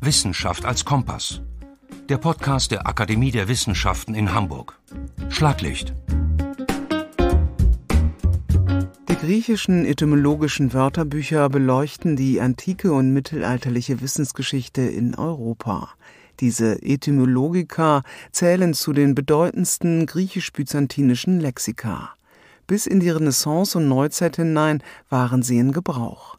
Wissenschaft als Kompass. Der Podcast der Akademie der Wissenschaften in Hamburg. Schlaglicht. Die griechischen etymologischen Wörterbücher beleuchten die antike und mittelalterliche Wissensgeschichte in Europa. Diese Etymologika zählen zu den bedeutendsten griechisch-byzantinischen Lexika. Bis in die Renaissance und Neuzeit hinein waren sie in Gebrauch.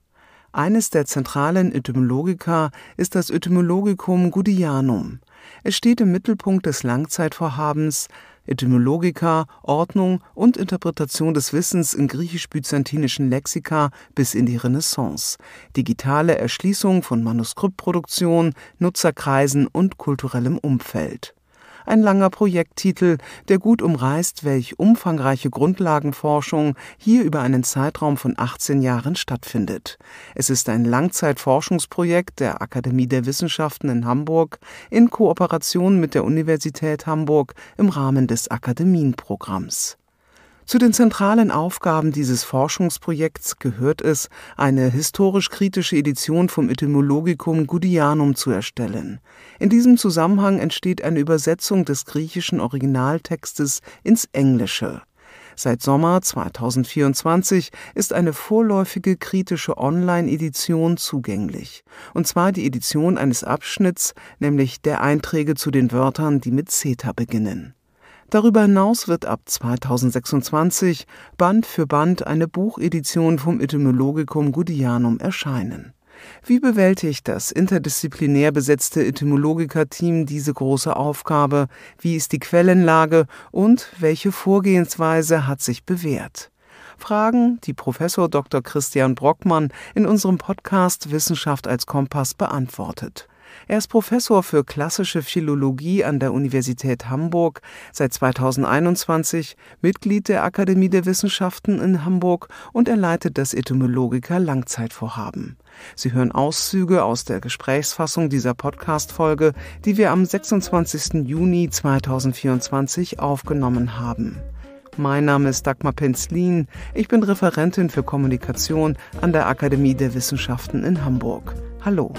Eines der zentralen Etymologika ist das Etymologicum Gudianum. Es steht im Mittelpunkt des Langzeitvorhabens Etymologika, Ordnung und Interpretation des Wissens in griechisch-byzantinischen Lexika bis in die Renaissance, digitale Erschließung von Manuskriptproduktion, Nutzerkreisen und kulturellem Umfeld ein langer Projekttitel, der gut umreißt, welch umfangreiche Grundlagenforschung hier über einen Zeitraum von 18 Jahren stattfindet. Es ist ein Langzeitforschungsprojekt der Akademie der Wissenschaften in Hamburg in Kooperation mit der Universität Hamburg im Rahmen des Akademienprogramms. Zu den zentralen Aufgaben dieses Forschungsprojekts gehört es, eine historisch-kritische Edition vom Etymologikum Gudianum zu erstellen. In diesem Zusammenhang entsteht eine Übersetzung des griechischen Originaltextes ins Englische. Seit Sommer 2024 ist eine vorläufige kritische Online-Edition zugänglich, und zwar die Edition eines Abschnitts, nämlich der Einträge zu den Wörtern, die mit CETA beginnen. Darüber hinaus wird ab 2026 Band für Band eine Buchedition vom Etymologicum Gudianum erscheinen. Wie bewältigt das interdisziplinär besetzte Etymologiker-Team diese große Aufgabe? Wie ist die Quellenlage und welche Vorgehensweise hat sich bewährt? Fragen, die Professor Dr. Christian Brockmann in unserem Podcast Wissenschaft als Kompass beantwortet. Er ist Professor für klassische Philologie an der Universität Hamburg, seit 2021 Mitglied der Akademie der Wissenschaften in Hamburg und er leitet das Etymologiker Langzeitvorhaben. Sie hören Auszüge aus der Gesprächsfassung dieser Podcast-Folge, die wir am 26. Juni 2024 aufgenommen haben. Mein Name ist Dagmar Penzlin. Ich bin Referentin für Kommunikation an der Akademie der Wissenschaften in Hamburg. Hallo.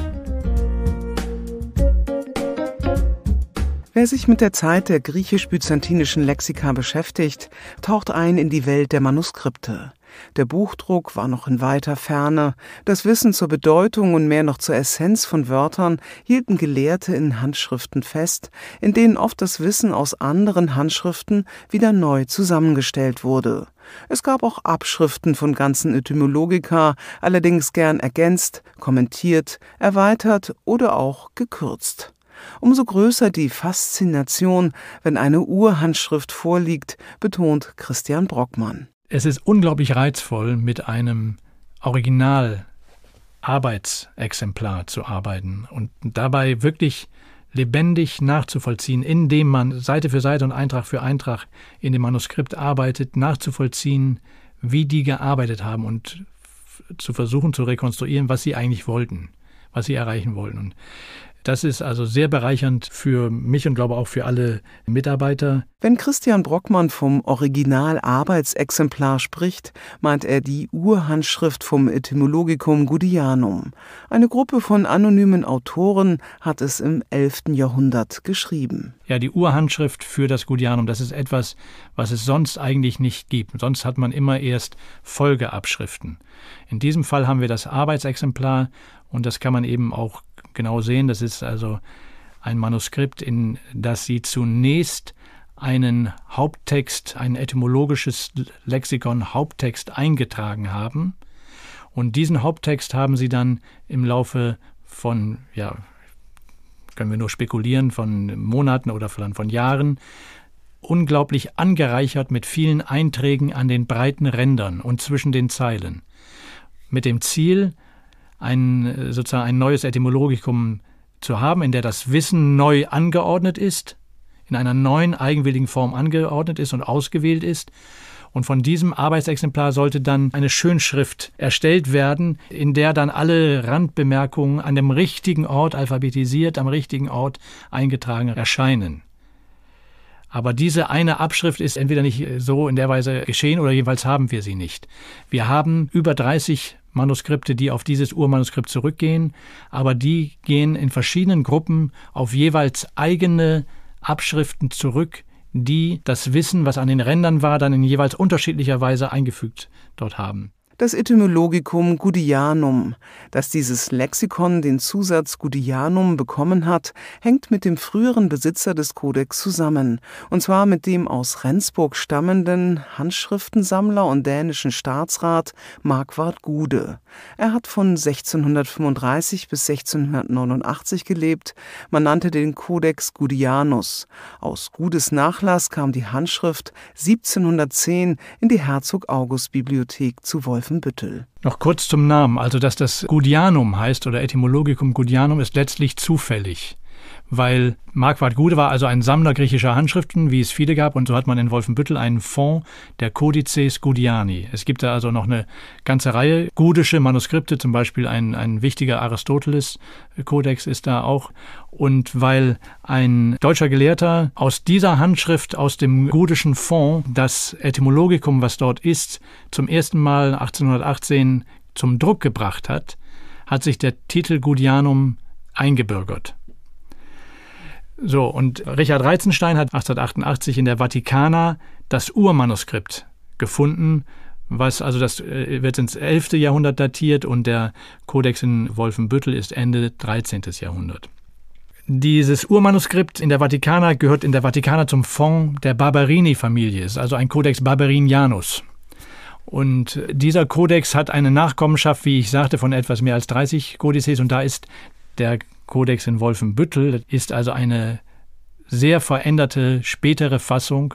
Wer sich mit der Zeit der griechisch-byzantinischen Lexika beschäftigt, taucht ein in die Welt der Manuskripte. Der Buchdruck war noch in weiter Ferne. Das Wissen zur Bedeutung und mehr noch zur Essenz von Wörtern hielten Gelehrte in Handschriften fest, in denen oft das Wissen aus anderen Handschriften wieder neu zusammengestellt wurde. Es gab auch Abschriften von ganzen Etymologika, allerdings gern ergänzt, kommentiert, erweitert oder auch gekürzt umso größer die Faszination, wenn eine Urhandschrift vorliegt, betont Christian Brockmann. Es ist unglaublich reizvoll, mit einem Original Arbeitsexemplar zu arbeiten und dabei wirklich lebendig nachzuvollziehen, indem man Seite für Seite und Eintrag für Eintrag in dem Manuskript arbeitet, nachzuvollziehen, wie die gearbeitet haben und zu versuchen zu rekonstruieren, was sie eigentlich wollten, was sie erreichen wollten. Und das ist also sehr bereichernd für mich und glaube auch für alle Mitarbeiter. Wenn Christian Brockmann vom Original-Arbeitsexemplar spricht, meint er die Urhandschrift vom Etymologicum Gudianum. Eine Gruppe von anonymen Autoren hat es im 11. Jahrhundert geschrieben. Ja, die Urhandschrift für das Gudianum, das ist etwas, was es sonst eigentlich nicht gibt. Sonst hat man immer erst Folgeabschriften. In diesem Fall haben wir das Arbeitsexemplar und das kann man eben auch genau sehen. Das ist also ein Manuskript, in das sie zunächst einen Haupttext, ein etymologisches Lexikon Haupttext eingetragen haben. Und diesen Haupttext haben sie dann im Laufe von, ja, können wir nur spekulieren, von Monaten oder vielleicht von Jahren, unglaublich angereichert mit vielen Einträgen an den breiten Rändern und zwischen den Zeilen. Mit dem Ziel, ein, äh, sozusagen ein neues Etymologikum zu haben, in der das Wissen neu angeordnet ist, in einer neuen eigenwilligen Form angeordnet ist und ausgewählt ist. Und von diesem Arbeitsexemplar sollte dann eine Schönschrift erstellt werden, in der dann alle Randbemerkungen an dem richtigen Ort alphabetisiert, am richtigen Ort eingetragen erscheinen. Aber diese eine Abschrift ist entweder nicht äh, so in der Weise geschehen oder jedenfalls haben wir sie nicht. Wir haben über 30 Manuskripte, die auf dieses Urmanuskript zurückgehen, aber die gehen in verschiedenen Gruppen auf jeweils eigene Abschriften zurück, die das Wissen, was an den Rändern war, dann in jeweils unterschiedlicher Weise eingefügt dort haben das Etymologicum Gudianum. Dass dieses Lexikon den Zusatz Gudianum bekommen hat, hängt mit dem früheren Besitzer des Kodex zusammen, und zwar mit dem aus Rendsburg stammenden Handschriftensammler und dänischen Staatsrat Marquard Gude. Er hat von 1635 bis 1689 gelebt, man nannte den Kodex Gudianus. Aus Gudes Nachlass kam die Handschrift 1710 in die Herzog August Bibliothek zu Wolf. Wolfenbüttel. Noch kurz zum Namen. Also, dass das Gudianum heißt oder Etymologicum Gudianum ist letztlich zufällig weil Marquardt Gude war also ein Sammler griechischer Handschriften, wie es viele gab, und so hat man in Wolfenbüttel einen Fonds der Codices Gudiani. Es gibt da also noch eine ganze Reihe gudische Manuskripte, zum Beispiel ein, ein wichtiger Aristoteles-Kodex ist da auch. Und weil ein deutscher Gelehrter aus dieser Handschrift, aus dem gudischen Fonds, das Etymologikum, was dort ist, zum ersten Mal 1818 zum Druck gebracht hat, hat sich der Titel Gudianum eingebürgert. So, und Richard Reitzenstein hat 1888 in der Vatikana das Urmanuskript gefunden, was also das äh, wird ins 11. Jahrhundert datiert und der Kodex in Wolfenbüttel ist Ende 13. Jahrhundert. Dieses Urmanuskript in der Vatikana gehört in der Vatikana zum Fonds der Barberini-Familie, ist also ein Kodex Barberinianus. Und dieser Kodex hat eine Nachkommenschaft, wie ich sagte, von etwas mehr als 30 Kodizes und da ist der Kodex in Wolfenbüttel ist also eine sehr veränderte spätere Fassung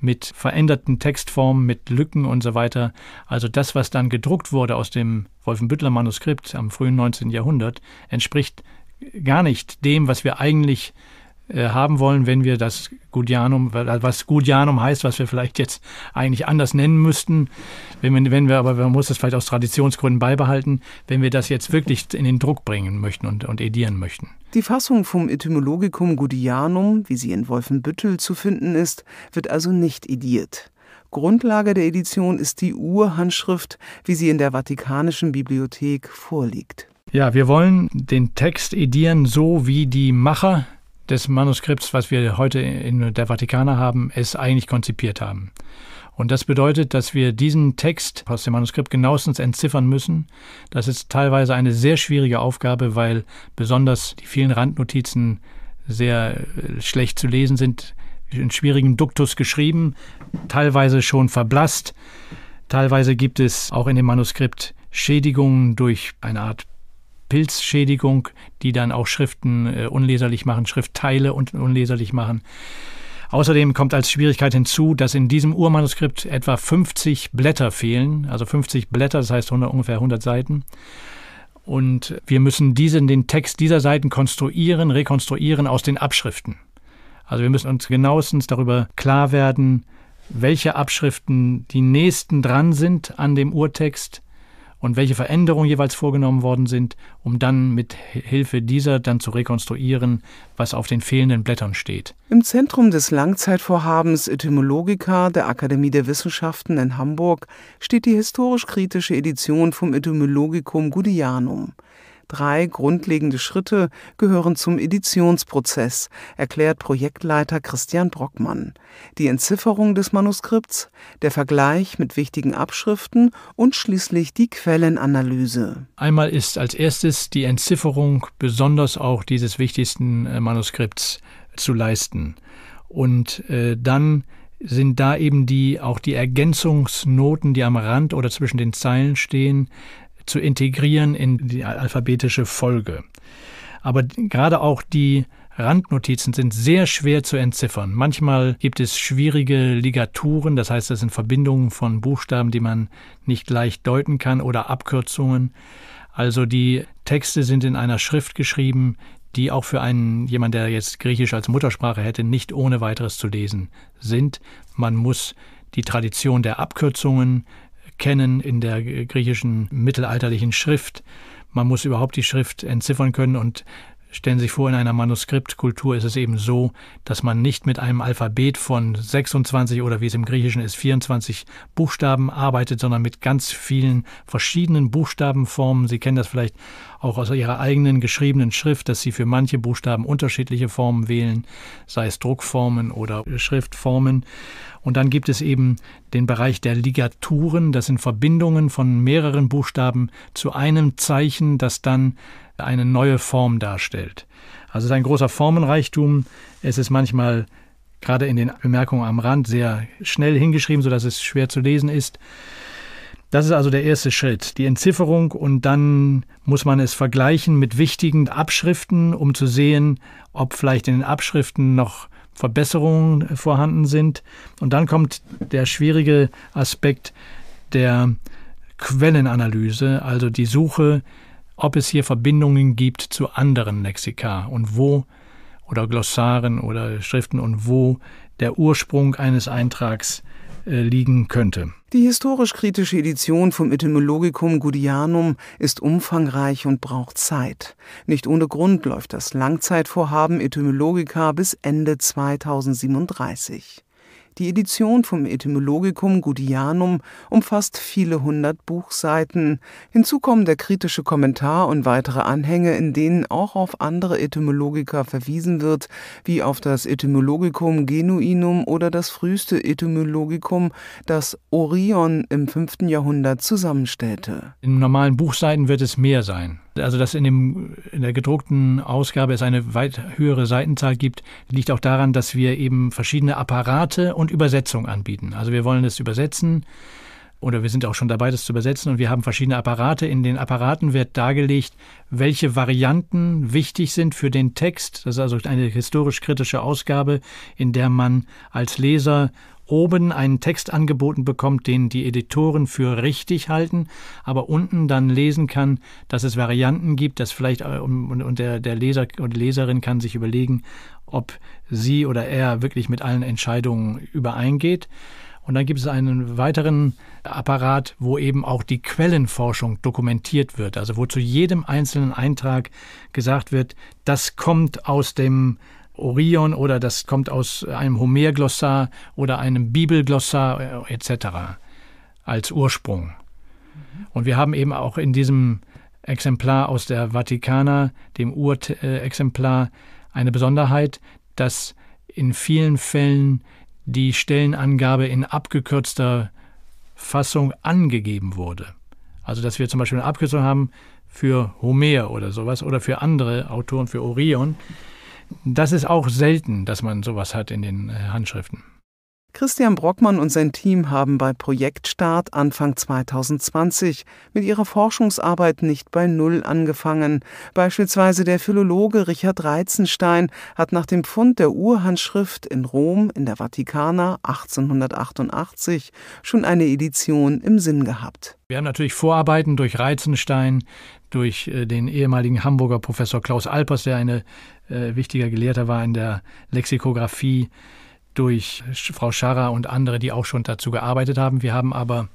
mit veränderten Textformen, mit Lücken und so weiter. Also das, was dann gedruckt wurde aus dem Wolfenbüttler Manuskript am frühen 19. Jahrhundert, entspricht gar nicht dem, was wir eigentlich äh, haben wollen, wenn wir das Gudianum, was Gudianum heißt, was wir vielleicht jetzt eigentlich anders nennen müssten, wenn wir, wenn wir aber man muss das vielleicht aus Traditionsgründen beibehalten, wenn wir das jetzt wirklich in den Druck bringen möchten und, und edieren möchten. Die Fassung vom Etymologicum Gudianum, wie sie in Wolfenbüttel zu finden ist, wird also nicht ediert. Grundlage der Edition ist die Urhandschrift, wie sie in der Vatikanischen Bibliothek vorliegt. Ja, wir wollen den Text edieren, so wie die Macher des Manuskripts, was wir heute in der Vatikaner haben, es eigentlich konzipiert haben. Und das bedeutet, dass wir diesen Text aus dem Manuskript genauestens entziffern müssen. Das ist teilweise eine sehr schwierige Aufgabe, weil besonders die vielen Randnotizen sehr äh, schlecht zu lesen sind, in schwierigem Duktus geschrieben, teilweise schon verblasst. Teilweise gibt es auch in dem Manuskript Schädigungen durch eine Art Pilzschädigung, die dann auch Schriften äh, unleserlich machen, Schriftteile und unleserlich machen. Außerdem kommt als Schwierigkeit hinzu, dass in diesem Urmanuskript etwa 50 Blätter fehlen, also 50 Blätter, das heißt 100, ungefähr 100 Seiten. Und wir müssen diesen, den Text dieser Seiten konstruieren, rekonstruieren aus den Abschriften. Also wir müssen uns genauestens darüber klar werden, welche Abschriften die nächsten dran sind an dem Urtext und welche Veränderungen jeweils vorgenommen worden sind, um dann mit Hilfe dieser dann zu rekonstruieren, was auf den fehlenden Blättern steht. Im Zentrum des Langzeitvorhabens Etymologica der Akademie der Wissenschaften in Hamburg steht die historisch-kritische Edition vom Etymologicum Gudianum. Drei grundlegende Schritte gehören zum Editionsprozess, erklärt Projektleiter Christian Brockmann. Die Entzifferung des Manuskripts, der Vergleich mit wichtigen Abschriften und schließlich die Quellenanalyse. Einmal ist als erstes die Entzifferung besonders auch dieses wichtigsten äh, Manuskripts äh, zu leisten. Und äh, dann sind da eben die auch die Ergänzungsnoten, die am Rand oder zwischen den Zeilen stehen, zu integrieren in die alphabetische Folge. Aber gerade auch die Randnotizen sind sehr schwer zu entziffern. Manchmal gibt es schwierige Ligaturen, das heißt, das sind Verbindungen von Buchstaben, die man nicht leicht deuten kann oder Abkürzungen. Also die Texte sind in einer Schrift geschrieben, die auch für einen jemand, der jetzt Griechisch als Muttersprache hätte, nicht ohne weiteres zu lesen sind. Man muss die Tradition der Abkürzungen kennen in der griechischen mittelalterlichen Schrift. Man muss überhaupt die Schrift entziffern können und Stellen Sie sich vor, in einer Manuskriptkultur ist es eben so, dass man nicht mit einem Alphabet von 26 oder wie es im Griechischen ist, 24 Buchstaben arbeitet, sondern mit ganz vielen verschiedenen Buchstabenformen. Sie kennen das vielleicht auch aus Ihrer eigenen geschriebenen Schrift, dass Sie für manche Buchstaben unterschiedliche Formen wählen, sei es Druckformen oder Schriftformen. Und dann gibt es eben den Bereich der Ligaturen, das sind Verbindungen von mehreren Buchstaben zu einem Zeichen, das dann eine neue Form darstellt. Also es ist ein großer Formenreichtum. Es ist manchmal gerade in den Bemerkungen am Rand sehr schnell hingeschrieben, sodass es schwer zu lesen ist. Das ist also der erste Schritt, die Entzifferung und dann muss man es vergleichen mit wichtigen Abschriften, um zu sehen, ob vielleicht in den Abschriften noch Verbesserungen vorhanden sind. Und dann kommt der schwierige Aspekt der Quellenanalyse, also die Suche ob es hier Verbindungen gibt zu anderen Lexika und wo oder Glossaren oder Schriften und wo der Ursprung eines Eintrags äh, liegen könnte. Die historisch-kritische Edition vom Etymologicum Gudianum ist umfangreich und braucht Zeit. Nicht ohne Grund läuft das Langzeitvorhaben Etymologica bis Ende 2037. Die Edition vom Etymologicum Gudianum umfasst viele hundert Buchseiten. Hinzu kommen der kritische Kommentar und weitere Anhänge, in denen auch auf andere Etymologiker verwiesen wird, wie auf das Etymologicum Genuinum oder das früheste Etymologicum, das Orion im 5. Jahrhundert zusammenstellte. In normalen Buchseiten wird es mehr sein. Also, dass in, dem, in der gedruckten Ausgabe es eine weit höhere Seitenzahl gibt, liegt auch daran, dass wir eben verschiedene Apparate und Übersetzungen anbieten. Also, wir wollen es übersetzen oder wir sind auch schon dabei, das zu übersetzen und wir haben verschiedene Apparate. In den Apparaten wird dargelegt, welche Varianten wichtig sind für den Text. Das ist also eine historisch-kritische Ausgabe, in der man als Leser oben einen Text angeboten bekommt, den die Editoren für richtig halten, aber unten dann lesen kann, dass es Varianten gibt, dass vielleicht äh, und, und der, der Leser und Leserin kann sich überlegen, ob sie oder er wirklich mit allen Entscheidungen übereingeht. Und dann gibt es einen weiteren Apparat, wo eben auch die Quellenforschung dokumentiert wird, also wo zu jedem einzelnen Eintrag gesagt wird, das kommt aus dem Orion oder das kommt aus einem Homer-Glossar oder einem Bibel-Glossar äh, etc. als Ursprung. Mhm. Und wir haben eben auch in diesem Exemplar aus der Vatikaner, dem Urexemplar, äh, eine Besonderheit, dass in vielen Fällen die Stellenangabe in abgekürzter Fassung angegeben wurde. Also dass wir zum Beispiel eine Abkürzung haben für Homer oder sowas oder für andere Autoren, für Orion. Das ist auch selten, dass man sowas hat in den äh, Handschriften. Christian Brockmann und sein Team haben bei Projektstart Anfang 2020 mit ihrer Forschungsarbeit nicht bei Null angefangen. Beispielsweise der Philologe Richard Reitzenstein hat nach dem Fund der Urhandschrift in Rom in der Vatikana 1888 schon eine Edition im Sinn gehabt. Wir haben natürlich Vorarbeiten durch Reitzenstein, durch äh, den ehemaligen Hamburger Professor Klaus Alpers, der ein äh, wichtiger Gelehrter war in der Lexikographie durch Frau Scharrer und andere, die auch schon dazu gearbeitet haben. Wir haben aber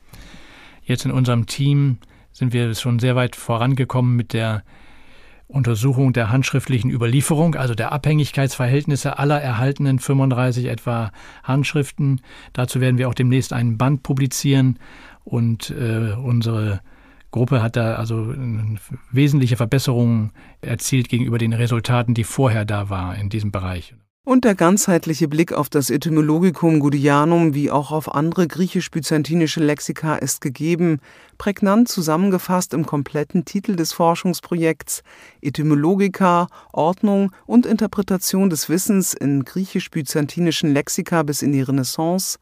jetzt in unserem Team sind wir schon sehr weit vorangekommen mit der Untersuchung der handschriftlichen Überlieferung, also der Abhängigkeitsverhältnisse aller erhaltenen 35 etwa Handschriften. Dazu werden wir auch demnächst einen Band publizieren und äh, unsere Gruppe hat da also wesentliche Verbesserungen erzielt gegenüber den Resultaten, die vorher da war in diesem Bereich und der ganzheitliche Blick auf das Etymologikum Gudianum wie auch auf andere griechisch-byzantinische Lexika ist gegeben, prägnant zusammengefasst im kompletten Titel des Forschungsprojekts Etymologika, Ordnung und Interpretation des Wissens in griechisch-byzantinischen Lexika bis in die Renaissance,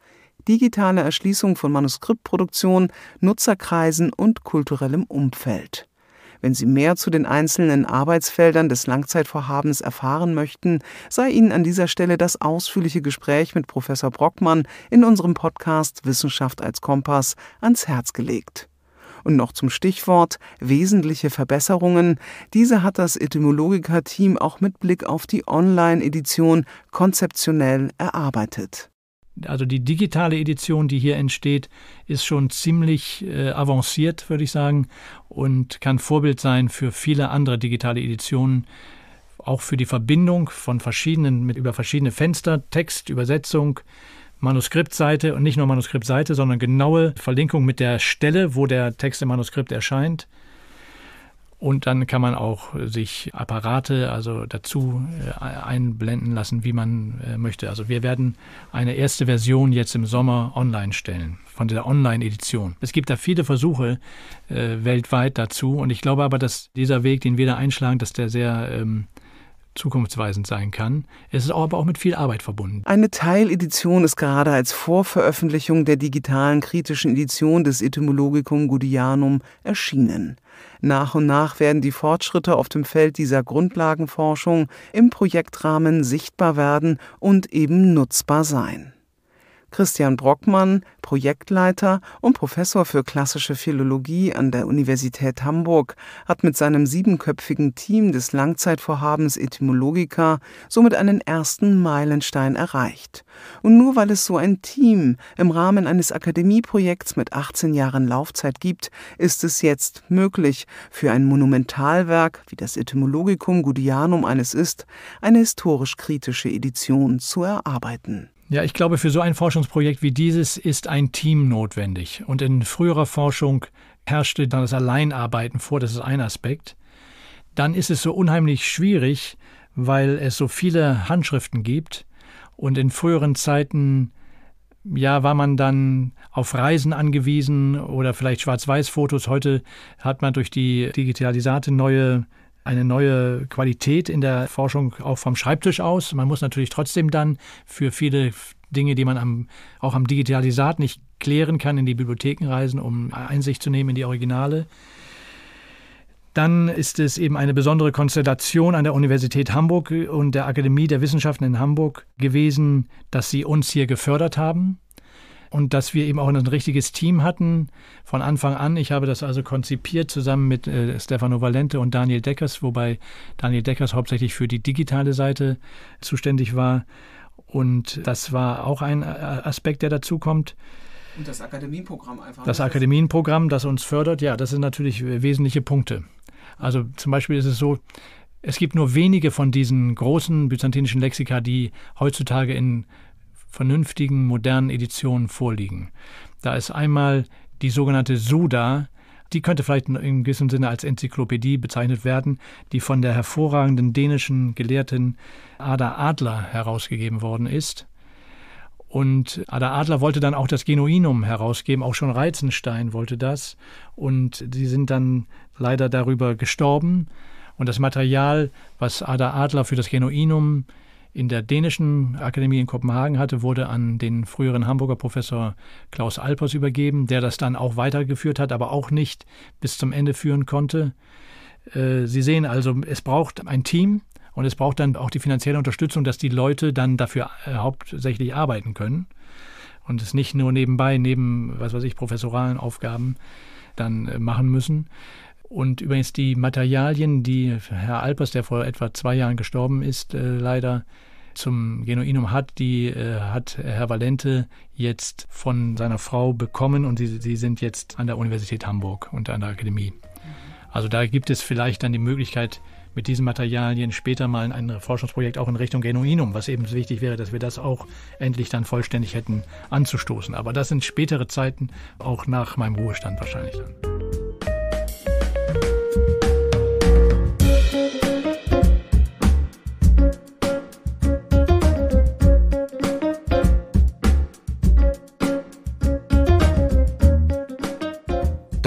digitale Erschließung von Manuskriptproduktion, Nutzerkreisen und kulturellem Umfeld. Wenn Sie mehr zu den einzelnen Arbeitsfeldern des Langzeitvorhabens erfahren möchten, sei Ihnen an dieser Stelle das ausführliche Gespräch mit Professor Brockmann in unserem Podcast Wissenschaft als Kompass ans Herz gelegt. Und noch zum Stichwort wesentliche Verbesserungen. Diese hat das etymologiker team auch mit Blick auf die Online-Edition konzeptionell erarbeitet also die digitale Edition, die hier entsteht, ist schon ziemlich äh, avanciert, würde ich sagen, und kann Vorbild sein für viele andere digitale Editionen, auch für die Verbindung von verschiedenen, mit, über verschiedene Fenster, Text, Übersetzung, Manuskriptseite und nicht nur Manuskriptseite, sondern genaue Verlinkung mit der Stelle, wo der Text im Manuskript erscheint. Und dann kann man auch sich Apparate also dazu äh, einblenden lassen, wie man äh, möchte. Also wir werden eine erste Version jetzt im Sommer online stellen, von der Online-Edition. Es gibt da viele Versuche äh, weltweit dazu und ich glaube aber, dass dieser Weg, den wir da einschlagen, dass der sehr ähm, zukunftsweisend sein kann. Es ist aber auch mit viel Arbeit verbunden. Eine Teiledition ist gerade als Vorveröffentlichung der digitalen kritischen Edition des Etymologicum Gudianum erschienen. Nach und nach werden die Fortschritte auf dem Feld dieser Grundlagenforschung im Projektrahmen sichtbar werden und eben nutzbar sein. Christian Brockmann, Projektleiter und Professor für klassische Philologie an der Universität Hamburg, hat mit seinem siebenköpfigen Team des Langzeitvorhabens Etymologica somit einen ersten Meilenstein erreicht. Und nur weil es so ein Team im Rahmen eines Akademieprojekts mit 18 Jahren Laufzeit gibt, ist es jetzt möglich, für ein Monumentalwerk wie das Etymologicum Gudianum eines ist, eine historisch-kritische Edition zu erarbeiten. Ja, ich glaube, für so ein Forschungsprojekt wie dieses ist ein Team notwendig. Und in früherer Forschung herrschte dann das Alleinarbeiten vor, das ist ein Aspekt. Dann ist es so unheimlich schwierig, weil es so viele Handschriften gibt. Und in früheren Zeiten, ja, war man dann auf Reisen angewiesen oder vielleicht Schwarz-Weiß-Fotos. Heute hat man durch die Digitalisate neue eine neue Qualität in der Forschung auch vom Schreibtisch aus. Man muss natürlich trotzdem dann für viele Dinge, die man am, auch am Digitalisat nicht klären kann, in die Bibliotheken reisen, um Einsicht zu nehmen in die Originale. Dann ist es eben eine besondere Konstellation an der Universität Hamburg und der Akademie der Wissenschaften in Hamburg gewesen, dass sie uns hier gefördert haben und dass wir eben auch ein richtiges Team hatten von Anfang an. Ich habe das also konzipiert zusammen mit äh, Stefano Valente und Daniel Deckers, wobei Daniel Deckers hauptsächlich für die digitale Seite zuständig war. Und das war auch ein äh, Aspekt, der dazukommt. Und das Akademienprogramm einfach. Das Akademienprogramm, das uns fördert, ja, das sind natürlich wesentliche Punkte. Also zum Beispiel ist es so, es gibt nur wenige von diesen großen byzantinischen Lexika, die heutzutage in vernünftigen, modernen Editionen vorliegen. Da ist einmal die sogenannte Suda, die könnte vielleicht in gewissem Sinne als Enzyklopädie bezeichnet werden, die von der hervorragenden dänischen Gelehrten Ada Adler herausgegeben worden ist. Und Ada Adler wollte dann auch das Genuinum herausgeben, auch schon Reizenstein wollte das. Und sie sind dann leider darüber gestorben. Und das Material, was Ada Adler für das Genuinum in der dänischen Akademie in Kopenhagen hatte, wurde an den früheren Hamburger Professor Klaus Alpers übergeben, der das dann auch weitergeführt hat, aber auch nicht bis zum Ende führen konnte. Äh, Sie sehen also, es braucht ein Team und es braucht dann auch die finanzielle Unterstützung, dass die Leute dann dafür äh, hauptsächlich arbeiten können und es nicht nur nebenbei, neben, was weiß ich, professoralen Aufgaben dann äh, machen müssen. Und übrigens die Materialien, die Herr Alpers, der vor etwa zwei Jahren gestorben ist, leider zum Genuinum hat, die äh, hat Herr Valente jetzt von seiner Frau bekommen und sie, sie sind jetzt an der Universität Hamburg und an der Akademie. Mhm. Also da gibt es vielleicht dann die Möglichkeit, mit diesen Materialien später mal ein Forschungsprojekt auch in Richtung Genuinum, was eben wichtig wäre, dass wir das auch endlich dann vollständig hätten anzustoßen. Aber das sind spätere Zeiten, auch nach meinem Ruhestand wahrscheinlich dann.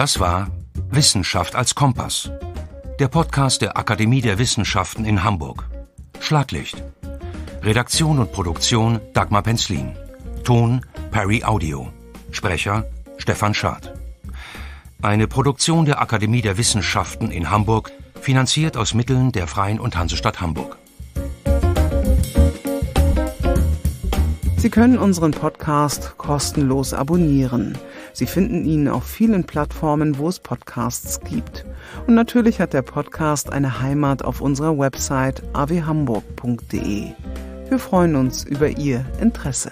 Das war Wissenschaft als Kompass. Der Podcast der Akademie der Wissenschaften in Hamburg. Schlaglicht. Redaktion und Produktion Dagmar Penzlin. Ton Perry Audio. Sprecher Stefan Schad. Eine Produktion der Akademie der Wissenschaften in Hamburg, finanziert aus Mitteln der Freien und Hansestadt Hamburg. Sie können unseren Podcast kostenlos abonnieren. Sie finden ihn auf vielen Plattformen, wo es Podcasts gibt. Und natürlich hat der Podcast eine Heimat auf unserer Website awhamburg.de. Wir freuen uns über Ihr Interesse.